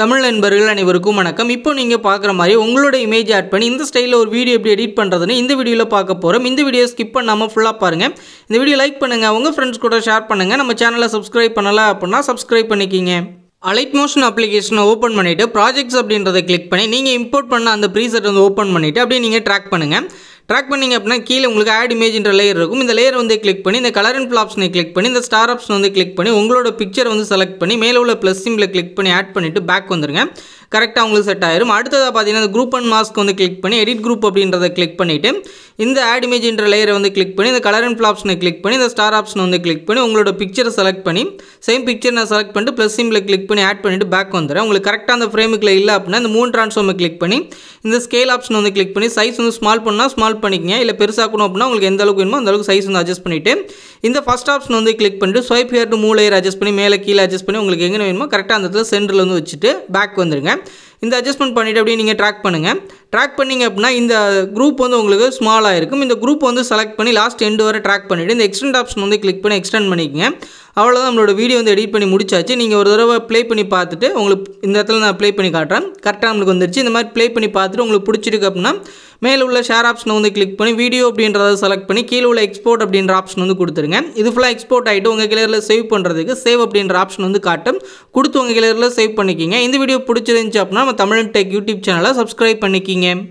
தமிழ் நண்பர்கள் அனைவருக்கும் வணக்கம் இப்போ நீங்கள் பார்க்குற மாதிரி உங்களோட இமேஜ் ஆட் பண்ணி இந்த ஸ்டைலில் ஒரு வீடியோ எப்படி எடிட் பண்ணுறதுன்னு இந்த வீடியோவில் பார்க்க போகிறோம் இந்த வீடியோ ஸ்கிப் பண்ணாமல் ஃபுல்லாக பாருங்கள் இந்த வீடியோ லைக் பண்ணுங்கள் உங்கள் ஃப்ரெண்ட்ஸ் கூட ஷேர் பண்ணுங்கள் நம்ம சேனலை சப்ஸ்கிரைப் பண்ணலை அப்படின்னா சப்ஸ்கிரைப் பண்ணிக்கிங்க அலைட் மோஷன் அப்ளிகேஷனை ஓப்பன் பண்ணிவிட்டு ப்ராஜெக்ட்ஸ் அப்படின்றத கிளிக் பண்ணி நீங்கள் இம்போர்ட் பண்ண அந்த ப்ரீசெட் வந்து ஓப்பன் பண்ணிவிட்டு அப்படியே நீங்கள் ட்ராக் பண்ணுங்கள் ட்ராக் பண்ணிங்க அப்படின்னா கீழே உங்களுக்கு ஆட் இமேஜ்ன்ற லேயர் இருக்கும் இந்த லேயர் வந்து கிளிக் பண்ணி இந்த கலர் அண்ட் ஃப்ளாப்ஸ்னை கிளிக் பண்ணி இந்த ஸ்டார் ஆப்ஷன் வந்து கிளிக் பண்ணி உங்களோட பிக்சர் வந்து செலக்ட் பண்ணி மேலே உள்ள ப்ளஸ் சிம்பில் கிளிக் பண்ணி ஆட் பண்ணிவிட்டு பேக் வந்துருங்க கரெக்டாக உங்களுக்கு செட் ஆயிரும் அடுத்ததாக பார்த்தீங்கன்னா இந்த குரூப் அண்ட் மாஸ்க் வந்து கிளிக் பண்ணி எடிட் குரூப் அப்படின்றத கிளிக் பண்ணிவிட்டு இந்த ஆட் இமேஜ்ன்ற லேயரை வந்து கிளிக் பண்ணி இந்த கலர் அண்ட் ஃப்ளாப்ஸ்னை கிளிக் பண்ணி இந்த ஸ்டார் ஆப்ஷன் வந்து கிளிக் பண்ணி உங்களோட பிக்சரை செலக்ட் பண்ணி சேம் பிக்சர் நான் செலக்ட் பண்ணிட்டு ப்ளஸ் சிம்பில் கிளிக் பண்ணி ஆட் பண்ணிவிட்டு பேக் வந்துடுறேன் உங்களுக்கு கரெக்டாக அந்த ஃப்ரேமுக்குள்ள இல்லை அப்படின்னா இந்த மூணு ட்ரான்ஸ்ஃபார்மை கிளிக் பண்ணி இந்த ஸ்கேல் ஆப்ஷன் வந்து கிளிக் பண்ணி சைஸ் வந்து ஸ்மால் பண்ணால் ஸ்மால் நோட் பண்ணிக்கங்க இல்லை பெருசாக்கணும் அப்படின்னா உங்களுக்கு எந்த அளவுக்கு வேணுமோ அந்த அளவுக்கு சைஸ் வந்து அட்ஜஸ்ட் பண்ணிவிட்டு இந்த ஃபஸ்ட் ஆப்ஷன் வந்து கிளிக் பண்ணிட்டு ஸ்வைப் ஹேர் மூலையர் அட்ஜஸ்ட் பண்ணி மேலே கீழே அட்ஜஸ்ட் பண்ணி உங்களுக்கு எங்கே வேணுமோ கரெக்டாக அந்த இடத்துல சென்டரில் வந்து வச்சுட்டு பேக் வந்துருங்க இந்த அட்ஜஸ்ட்மெண்ட் பண்ணிவிட்டு அப்படியே நீங்கள் ட்ராக் பண்ணுங்கள் ட்ராக் பண்ணிங்க அப்படின்னா இந்த குரூப் வந்து உங்களுக்கு ஸ்மாலாக இருக்கும் இந்த குரூப் வந்து செலக்ட் பண்ணி லாஸ்ட் எண்டு வரை ட்ராக் பண்ணிவிட்டு இந்த எக்ஸ்டெண்ட் ஆப்ஷன் வந்து கிளிக் பண்ணி எக்ஸ்டெண்ட் பண்ணிக்கங்க அவ்வளோதான் நம்மளோட வீடியோ வந்து எடிட் பண்ணி முடிச்சாச்சு நீங்கள் ஒரு தடவை ப்ளே பண்ணி பார்த்துட்டு உங்களுக்கு இந்த இடத்துல நான் ப்ளே பண்ணி காட்டுறேன் கரெக்டாக நம்மளுக்கு வந்துருச்சு இந்த மாதிரி ப்ளே பண்ணி பார்த்துட்டு உங்களுக்கு பிடிச்சிருக்கு அப்படின்னா மேலே உள்ள ஷேர் ஆப்ஷனை வந்து கிளிக் பண்ணி வீடியோ அப்படின்றத செலக்ட் பண்ணி கீழே உள்ள எக்ஸ்போர்ட் அப்படின்ற ஆப்ஷன் வந்து கொடுத்துருங்க இது ஃபுல்லாக எக்ஸ்போர்ட் ஆகிட்டு உங்கள் கிளியரில் சேவ் பண்ணுறதுக்கு சேவ் அப்படின்ற ஆப்ஷன் வந்து காட்டும் கொடுத்து உங்கள் கிளியரில் சேவ் பண்ணிக்கிங்க இந்த வீடியோ பிடிச்சிருந்துச்சு அப்படின்னா நம்ம தமிழன் டெக் யூடியூப் சேனலை சப்ஸ்கிரைப் பண்ணிக்கிங்க